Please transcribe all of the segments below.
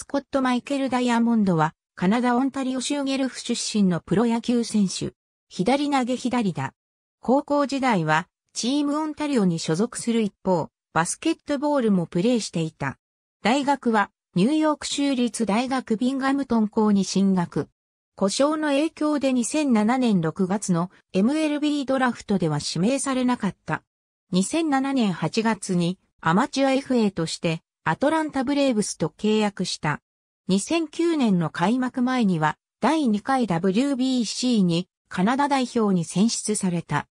スコット・マイケル・ダイヤモンドは、カナダ・オンタリオ州ゲルフ出身のプロ野球選手。左投げ左だ。高校時代は、チームオンタリオに所属する一方、バスケットボールもプレーしていた。大学は、ニューヨーク州立大学ビンガムトン校に進学。故障の影響で2007年6月の MLB ドラフトでは指名されなかった。2007年8月にアマチュア FA としてアトランタブレーブスと契約した。2009年の開幕前には、第2回 WBC にカナダ代表に選出された。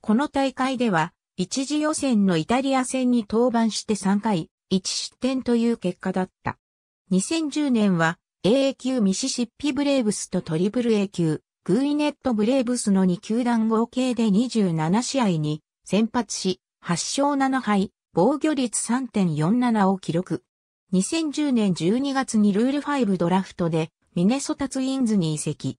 この大会では、一次予選のイタリア戦に登板して3回、1失点という結果だった。2010年は、AA 級ミシシッピブレーブスとトリプル A 級、グーイネットブレーブスの2球団合計で27試合に先発し、8勝7敗、防御率3.47を記録。2010年12月にルール5ドラフトでミネソタツインズに移籍。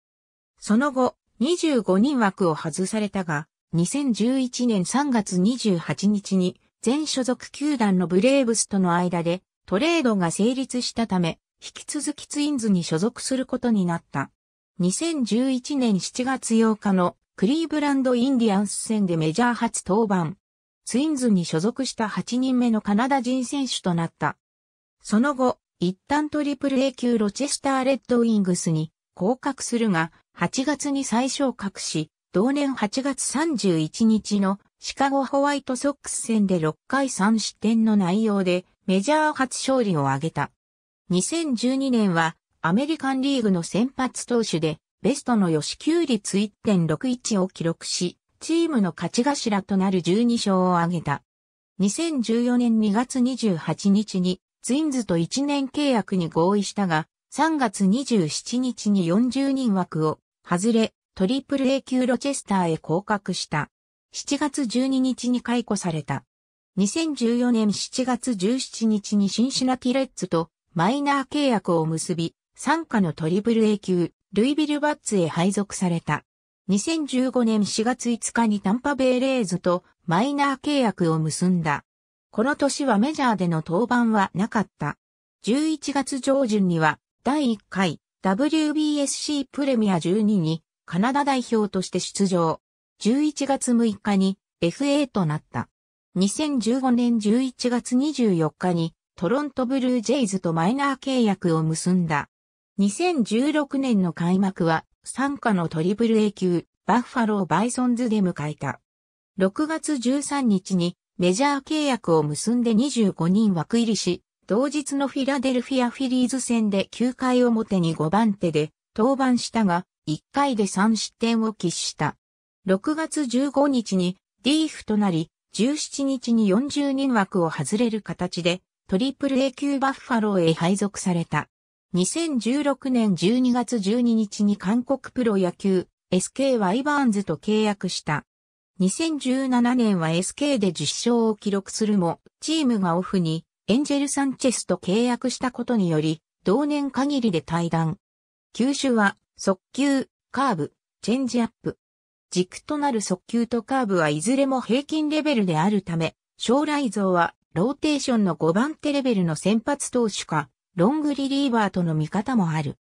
その後、25人枠を外されたが、2011年3月28日に全所属球団のブレーブスとの間でトレードが成立したため、引き続きツインズに所属することになった。2011年7月8日のクリーブランドインディアンス戦でメジャー初登板。ツインズに所属した8人目のカナダ人選手となった。その後、一旦トリプル A 級ロチェスターレッドウィングスに降格するが、8月に再昇格し、同年8月31日のシカゴホワイトソックス戦で6回3失点の内容でメジャー初勝利を挙げた。2012年はアメリカンリーグの先発投手でベストの予支給率1.61を記録し、チームの勝ち頭となる12勝を挙げた。2014年2月28日にツインズと1年契約に合意したが、3月27日に40人枠を外れ、トリプル A 級ロチェスターへ降格した。7月12日に解雇された。2014年7月17日にシンシナティレッツとマイナー契約を結び、参加のトリプル A 級、ルイビルバッツへ配属された。2015年4月5日にタンパベイレーズとマイナー契約を結んだ。この年はメジャーでの登板はなかった。11月上旬には第1回 WBSC プレミア12にカナダ代表として出場。11月6日に FA となった。2015年11月24日にトロントブルージェイズとマイナー契約を結んだ。2016年の開幕は参加のトリプル A 級、バッファローバイソンズで迎えた。6月13日にメジャー契約を結んで25人枠入りし、同日のフィラデルフィアフィリーズ戦で9回表に5番手で登板したが、1回で3失点を喫した。6月15日にディーフとなり、17日に40人枠を外れる形で、トリプル A 級バッファローへ配属された。2016年12月12日に韓国プロ野球 SK ワイバーンズと契約した。2017年は SK で10勝を記録するも、チームがオフにエンジェル・サンチェスと契約したことにより、同年限りで退団。球種は、速球、カーブ、チェンジアップ。軸となる速球とカーブはいずれも平均レベルであるため、将来像はローテーションの5番手レベルの先発投手か、ロングリリーバーとの見方もある。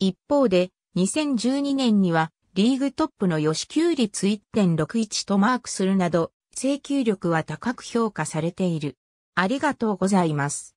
一方で、2012年にはリーグトップの吉給率1.61とマークするなど、請求力は高く評価されている。ありがとうございます。